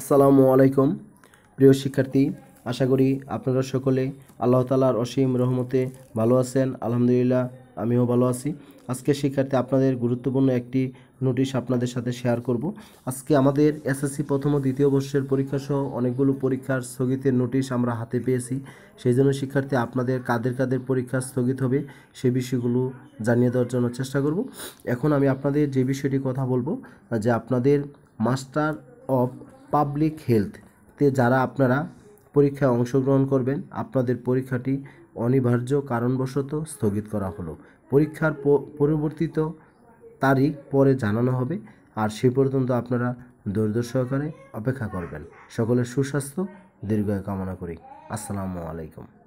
আসসালামু আলাইকুম প্রিয় শিক্ষার্থী আশা করি আপনারা সকলে আল্লাহ তালার অসীম রহমতে ভালো আছেন আলহামদুলিল্লাহ আমিও ভালো আছি আজকে শিক্ষার্থী আপনাদের গুরুত্বপূর্ণ একটি নোটিশ আপনাদের সাথে শেয়ার করব আজকে আমাদের এসএসসি প্রথম ও দ্বিতীয় বর্ষের পরীক্ষাসহ অনেকগুলো পরীক্ষার স্থগিতের নোটিশ আমরা হাতে পেয়েছি সেই জন্য শিক্ষার্থী আপনাদের কাদের কাদের পরীক্ষা স্থগিত হবে সে বিষয়গুলো জানিয়ে দেওয়ার জন্য চেষ্টা করব এখন আমি আপনাদের যে বিষয়টি কথা বলবো যে আপনাদের মাস্টার অফ পাবলিক হেলথতে যারা আপনারা পরীক্ষায় অংশগ্রহণ করবেন আপনাদের পরীক্ষাটি অনিবার্য কারণবশত স্থগিত করা হলো পরীক্ষার পরিবর্তিত তারিখ পরে জানানো হবে আর সে পর্যন্ত আপনারা ধৈর্য সহকারে অপেক্ষা করবেন সকলের সুস্বাস্থ্য দীর্ঘায় কামনা করি আসসালামু আলাইকুম